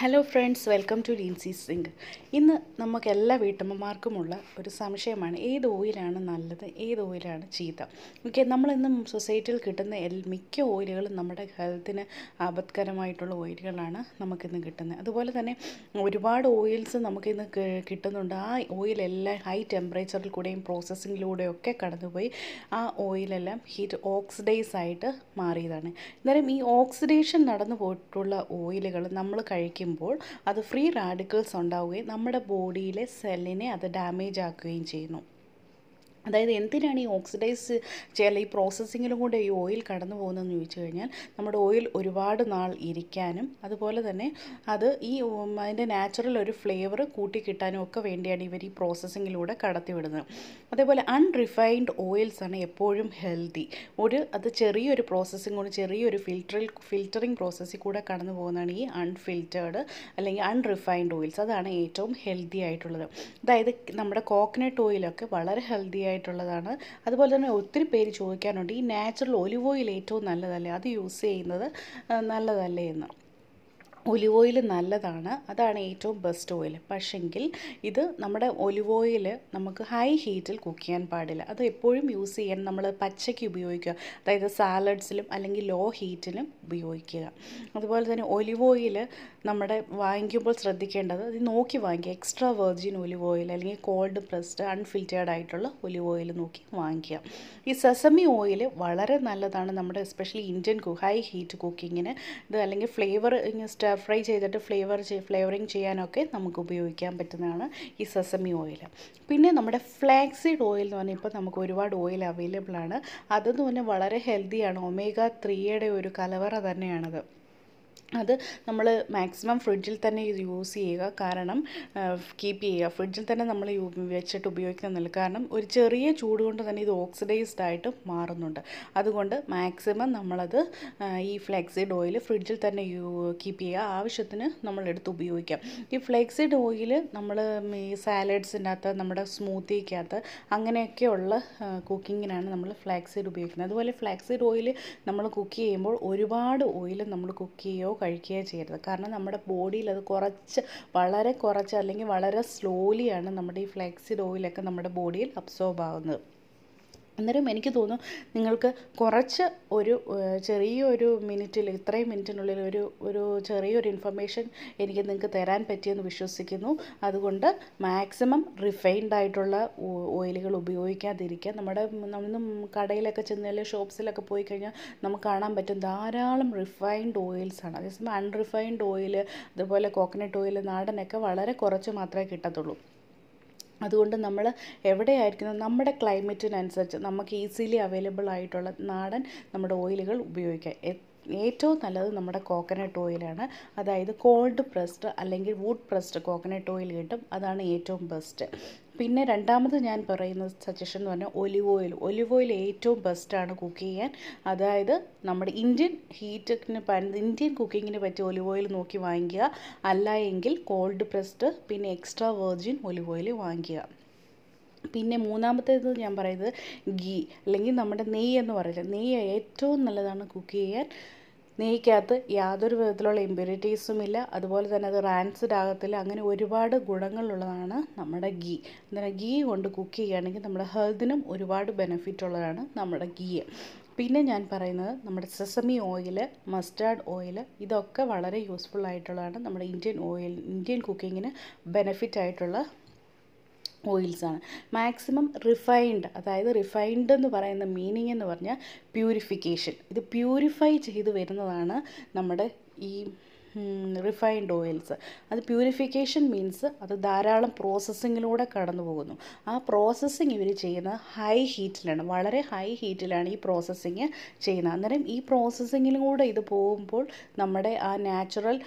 hello friends welcome to Lincy Singh ഇന്ന് നമുക്ക് എല്ലാ വീട്ടമ്മമാർക്കുമുള്ള ഒരു സംശയമാണ് ഏത് ഓയിലാണ് നല്ലത് ഏത് ഓയിലാണ് ചീത്ത ഓക്കെ നമ്മളിന്ന് സൊസൈറ്റിയിൽ കിട്ടുന്ന എൽ മിക്ക ഓയിലുകളും നമ്മുടെ ഹെൽത്തിന് ആപത്കരമായിട്ടുള്ള ഓയിലുകളാണ് നമുക്കിന്ന് കിട്ടുന്നത് അതുപോലെ തന്നെ ഒരുപാട് ഓയിൽസ് നമുക്കിന്ന് കിട്ടുന്നുണ്ട് ആ ഓയിലെല്ലാം ഹൈ ടെമ്പറേച്ചറിൽ കൂടെയും പ്രോസസ്സിങ്ങിലൂടെയും ഒക്കെ കടന്നുപോയി ആ ഓയിലെല്ലാം ഹീറ്റ് ഓക്സിഡൈസ് ആയിട്ട് മാറിയതാണ് അന്നേരം ഈ ഓക്സിഡേഷൻ നടന്നു പോയിട്ടുള്ള ഓയിലുകൾ നമ്മൾ കഴിക്കും കഴിക്കുമ്പോൾ അത് ഫ്രീ റാഡിക്കൽസ് ഉണ്ടാവുകയും നമ്മുടെ ബോഡിയിലെ സെല്ലിനെ അത് ഡാമേജ് ആക്കുകയും ചെയ്യുന്നു അതായത് എന്തിനാണ് ഈ ഓക്സിഡൈസ് ചെയ്യാൻ ഈ പ്രോസസ്സിങ്ങിലും കൂടെ ഈ ഓയിൽ കടന്നു പോകുന്നതെന്ന് ചോദിച്ചു കഴിഞ്ഞാൽ നമ്മുടെ ഓയിൽ ഒരുപാട് നാൾ ഇരിക്കാനും അതുപോലെ തന്നെ അത് ഈ അതിൻ്റെ നാച്ചുറൽ ഒരു ഫ്ലേവർ കൂട്ടിക്കിട്ടാനും കിട്ടാനും ഒക്കെ വേണ്ടിയാണ് ഇവർ ഈ പ്രോസസ്സിങ്ങിലൂടെ കടത്തിവിടുന്നത് അതേപോലെ അൺറിഫൈൻഡ് ഓയിൽസ് ആണ് എപ്പോഴും ഹെൽത്തി ഒരു അത് ചെറിയൊരു പ്രോസസ്സിംഗ് കൊണ്ട് ചെറിയൊരു ഫിൽറ്ററിൽ ഫിൽറ്ററിങ് പ്രോസസ്സിൽ കൂടെ കടന്നു പോകുന്നതാണ് ഈ അൺഫിൽറ്റേഡ് അല്ലെങ്കിൽ അൺറിഫൈൻഡ് ഓയിൽസ് അതാണ് ഏറ്റവും ഹെൽത്തി ആയിട്ടുള്ളത് അതായത് നമ്മുടെ കോക്കനട്ട് ഓയിലൊക്കെ വളരെ ഹെൽത്തി ആയിട്ട് ആയിട്ടുള്ളതാണ് അതുപോലെ തന്നെ ഒത്തിരി പേര് ചോദിക്കാനുണ്ട് ഈ നാച്ചുറൽ ഒലിവ് ഓയിൽ ഏറ്റവും നല്ലതല്ലേ അത് യൂസ് ചെയ്യുന്നത് നല്ലതല്ലേ എന്ന് ഒലിവ് ഓയിൽ നല്ലതാണ് അതാണ് ഏറ്റവും ബെസ്റ്റ് ഓയിൽ പക്ഷെങ്കിൽ ഇത് നമ്മുടെ ഒലിവ് ഓയിൽ നമുക്ക് ഹൈ ഹീറ്റിൽ കുക്ക് ചെയ്യാൻ പാടില്ല അത് എപ്പോഴും യൂസ് ചെയ്യാൻ നമ്മൾ പച്ചയ്ക്ക് ഉപയോഗിക്കുക അതായത് സാലഡ്സിലും അല്ലെങ്കിൽ ലോ ഹീറ്റിലും ഉപയോഗിക്കുക അതുപോലെ തന്നെ ഒലിവ് ഓയിൽ നമ്മുടെ വാങ്ങിക്കുമ്പോൾ ശ്രദ്ധിക്കേണ്ടത് അത് നോക്കി വാങ്ങിക്കുക എക്സ്ട്രാ വെർജിൻ ഒലിവ് ഓയിൽ അല്ലെങ്കിൽ കോൾഡ് പ്രസ്ഡ് അൺഫിൽറ്റേഡ് ആയിട്ടുള്ള ഒലിവ് ഓയിൽ നോക്കി വാങ്ങിക്കുക ഈ സെസമി ഓയിൽ വളരെ നല്ലതാണ് നമ്മുടെ എസ്പെഷ്യലി ഇന്ത്യൻ ഹൈ ഹീറ്റ് കുക്കിങ്ങിന് ഇത് അല്ലെങ്കിൽ ഫ്ലേവർ ഇങ്ങനെ ഫ്രൈ ചെയ്തിട്ട് ഫ്ലേവർ ഫ്ലേവറിങ് ചെയ്യാനൊക്കെ നമുക്ക് ഉപയോഗിക്കാൻ പറ്റുന്നതാണ് ഈ സെസമി ഓയിൽ പിന്നെ നമ്മുടെ ഫ്ലാക്സിഡ് ഓയിൽ എന്ന് പറഞ്ഞാൽ ഇപ്പോൾ നമുക്ക് ഒരുപാട് ഓയിൽ അവൈലബിൾ ആണ് അതെന്ന് പറഞ്ഞാൽ വളരെ ഹെൽത്തിയാണ് ഒമേഗ ത്രീയുടെ ഒരു കലവറ തന്നെയാണത് അത് നമ്മൾ മാക്സിമം ഫ്രിഡ്ജിൽ തന്നെ യൂസ് ചെയ്യുക കാരണം കീപ്പ് ചെയ്യുക ഫ്രിഡ്ജിൽ തന്നെ നമ്മൾ വെച്ചിട്ട് ഉപയോഗിക്കുന്നില്ല കാരണം ഒരു ചെറിയ ചൂട് കൊണ്ട് തന്നെ ഇത് ഓക്സിഡൈസ്ഡ് ആയിട്ട് മാറുന്നുണ്ട് അതുകൊണ്ട് മാക്സിമം നമ്മളത് ഈ ഫ്ലെക്സിഡ് ഓയിൽ ഫ്രിഡ്ജിൽ തന്നെ കീപ്പ് ചെയ്യുക ആവശ്യത്തിന് നമ്മളെടുത്ത് ഉപയോഗിക്കാം ഈ ഫ്ലെക്സിഡ് ഓയിൽ നമ്മൾ ഈ സാലഡ്സിൻ്റെ അകത്ത് നമ്മുടെ സ്മൂത്തിക്കകത്ത് അങ്ങനെയൊക്കെയുള്ള കുക്കിങ്ങിനാണ് നമ്മൾ ഫ്ലാക്സിഡ് ഉപയോഗിക്കുന്നത് അതുപോലെ ഫ്ലാക്സിഡ് ഓയിൽ നമ്മൾ കുക്ക് ചെയ്യുമ്പോൾ ഒരുപാട് ഓയിൽ നമ്മൾ കുക്ക് ചെയ്യുക കഴിക്കുകയോ കഴിക്കുകയോ ചെയ്യരുത് കാരണം നമ്മുടെ ബോഡിയിൽ അത് കുറച്ച് വളരെ കുറച്ച് അല്ലെങ്കിൽ വളരെ സ്ലോലിയാണ് നമ്മുടെ ഈ ഫ്ലെക്സിഡ് ഓയിലൊക്കെ നമ്മുടെ ബോഡിയിൽ അബ്സോർബ് ആവുന്നത് അന്നേരം എനിക്ക് തോന്നുന്നു നിങ്ങൾക്ക് കുറച്ച് ഒരു ചെറിയൊരു മിനിറ്റിൽ ഇത്രയും മിനിറ്റിനുള്ളിൽ ഒരു ഒരു ചെറിയൊരു ഇൻഫർമേഷൻ എനിക്ക് നിങ്ങൾക്ക് തരാൻ പറ്റിയെന്ന് വിശ്വസിക്കുന്നു അതുകൊണ്ട് മാക്സിമം റിഫൈൻഡ് ആയിട്ടുള്ള ഓയിലുകൾ ഉപയോഗിക്കാതിരിക്കുക നമ്മുടെ നമ്മൾ കടയിലൊക്കെ ചെന്നാൽ ഷോപ്സിലൊക്കെ പോയി കഴിഞ്ഞാൽ നമുക്ക് കാണാൻ പറ്റും ധാരാളം റിഫൈൻഡ് ഓയിൽസ് ആണ് അതേസമയം അൺറിഫൈൻഡ് ഓയിൽ അതുപോലെ കോക്കനട്ട് ഓയിൽ നാടനൊക്കെ വളരെ കുറച്ച് മാത്രമേ കിട്ടത്തുള്ളൂ അതുകൊണ്ട് നമ്മൾ എവിടെയായിരിക്കുന്നു നമ്മുടെ ക്ലൈമറ്റിനനുസരിച്ച് നമുക്ക് ഈസിലി അവൈലബിൾ ആയിട്ടുള്ള നാടൻ നമ്മുടെ ഓയിലുകൾ ഉപയോഗിക്കാം ഏറ്റവും നല്ലത് നമ്മുടെ കോക്കനട്ട് ഓയിലാണ് അതായത് കോൾഡ് പ്രസ്ഡ് അല്ലെങ്കിൽ വുഡ് പ്രസ്ഡ് കോക്കനട്ട് ഓയിൽ കിട്ടും അതാണ് ഏറ്റവും ബെസ്റ്റ് പിന്നെ രണ്ടാമത് ഞാൻ പറയുന്ന സജഷൻ എന്ന് പറഞ്ഞാൽ ഒലിവ് ഓയിൽ ഒലിവ് ഓയിൽ ഏറ്റവും ബെസ്റ്റാണ് കുക്ക് ചെയ്യാൻ അതായത് നമ്മുടെ ഇന്ത്യൻ ഹീറ്റിന് ഇന്ത്യൻ കുക്കിങ്ങിന് പറ്റിയ ഒലിവ് ഓയിൽ നോക്കി വാങ്ങിക്കുക അല്ല എങ്കിൽ കോൾഡ് പ്രസ്ഡ് പിന്നെ എക്സ്ട്രാ വെർജിൻ ഒലിവ് ഓയിൽ വാങ്ങിക്കുക പിന്നെ മൂന്നാമത്തേത് ഞാൻ പറയുന്നത് ഗീ അല്ലെങ്കിൽ നമ്മുടെ നെയ്യ് എന്ന് പറയുന്നത് നെയ്യ് ഏറ്റവും നല്ലതാണ് കുക്ക് ചെയ്യാൻ നെയ്ക്കകത്ത് യാതൊരു വിധത്തിലുള്ള ഇമ്പ്യൂരിറ്റീസും ഇല്ല അതുപോലെ തന്നെ അത് റാൻസിഡ് ആകത്തില്ല അങ്ങനെ ഒരുപാട് ഗുണങ്ങളുള്ളതാണ് നമ്മുടെ ഗീ എന്താണ് ഗീ കൊണ്ട് കുക്ക് ചെയ്യുകയാണെങ്കിൽ നമ്മുടെ ഹെൽത്തിനും ഒരുപാട് ബെനിഫിറ്റ് ഉള്ളതാണ് നമ്മുടെ ഗീ പിന്നെ ഞാൻ പറയുന്നത് നമ്മുടെ സെസമി ഓയിൽ മസ്റ്റാർഡ് ഓയിൽ ഇതൊക്കെ വളരെ യൂസ്ഫുൾ ആയിട്ടുള്ളതാണ് നമ്മുടെ ഇന്ത്യൻ ഓയിൽ ഇന്ത്യൻ കുക്കിങ്ങിന് ബെനിഫിറ്റ് ആയിട്ടുള്ള ഓയിൽസാണ് മാക്സിമം റിഫൈൻഡ് അതായത് റിഫൈൻഡ് എന്ന് പറയുന്ന മീനിങ് എന്ന് പറഞ്ഞാൽ പ്യൂരിഫിക്കേഷൻ ഇത് പ്യൂരിഫൈ ചെയ്ത് വരുന്നതാണ് നമ്മുടെ ഈ റിഫൈൻഡ് ഓയിൽസ് അത് പ്യൂരിഫിക്കേഷൻ മീൻസ് അത് ധാരാളം പ്രോസസ്സിങ്ങിലൂടെ കടന്നു പോകുന്നു ആ പ്രോസസ്സിങ് ഇവർ ചെയ്യുന്നത് ഹൈ ഹീറ്റിലാണ് വളരെ ഹൈ ഹീറ്റിലാണ് ഈ പ്രോസസ്സിങ് ചെയ്യുന്നത് അന്നേരം ഈ പ്രോസസ്സിങ്ങിലൂടെ ഇത് പോകുമ്പോൾ നമ്മുടെ ആ നാച്ചുറൽ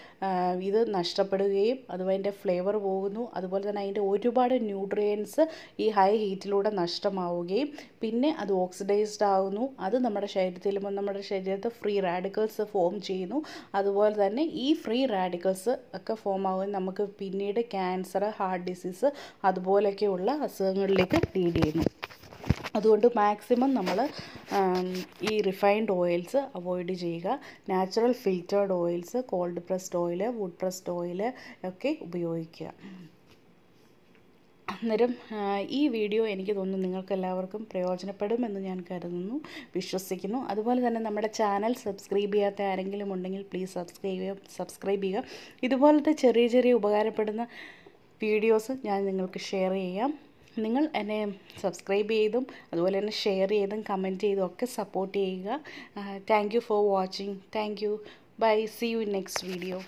ഇത് നഷ്ടപ്പെടുകയും അതുപോലെ അതിൻ്റെ ഫ്ലേവർ പോകുന്നു അതുപോലെ തന്നെ അതിൻ്റെ ഒരുപാട് ന്യൂട്രിയൻസ് ഈ ഹൈ ഹീറ്റിലൂടെ നഷ്ടമാവുകയും പിന്നെ അത് ഓക്സിഡൈസ്ഡ് ആകുന്നു അത് നമ്മുടെ ശരീരത്തിൽ നമ്മുടെ ശരീരത്തിൽ ഫ്രീ റാഡിക്കൽസ് ഫോം ചെയ്യുന്നു അതുപോലെ തന്നെ ഈ ഫ്രീ റാഡിക്കൽസ് ഒക്കെ ഫോം ആവുകയും നമുക്ക് പിന്നീട് ക്യാൻസർ ഹാർട്ട് ഡിസീസ് അതുപോലെയൊക്കെയുള്ള അസുഖങ്ങളിലേക്ക് ലീഡ് ചെയ്യുന്നു അതുകൊണ്ട് മാക്സിമം നമ്മൾ ഈ റിഫൈൻഡ് ഓയിൽസ് അവോയ്ഡ് ചെയ്യുക natural filtered oils cold pressed oil wood pressed oil ഒക്കെ ഉപയോഗിക്കുക അന്നേരം ഈ വീഡിയോ എനിക്ക് തോന്നുന്നു നിങ്ങൾക്കെല്ലാവർക്കും പ്രയോജനപ്പെടുമെന്ന് ഞാൻ കരുതുന്നു വിശ്വസിക്കുന്നു അതുപോലെ തന്നെ നമ്മുടെ ചാനൽ സബ്സ്ക്രൈബ് ചെയ്യാത്ത ആരെങ്കിലും ഉണ്ടെങ്കിൽ പ്ലീസ് സബ്സ്ക്രൈബ് ചെയ്യുക സബ്സ്ക്രൈബ് ചെയ്യുക ഇതുപോലത്തെ ചെറിയ ചെറിയ ഉപകാരപ്പെടുന്ന വീഡിയോസ് ഞാൻ നിങ്ങൾക്ക് ഷെയർ ചെയ്യാം നിങ്ങൾ എന്നെ സബ്സ്ക്രൈബ് ചെയ്തും അതുപോലെ തന്നെ ഷെയർ ചെയ്തും കമൻറ്റ് ചെയ്തും ഒക്കെ സപ്പോർട്ട് ചെയ്യുക thank for watching thank bye see you next video